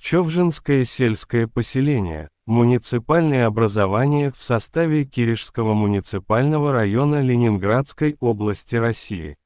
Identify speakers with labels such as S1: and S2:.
S1: Човжинское сельское поселение, муниципальное образование в составе Киришского муниципального района Ленинградской области России.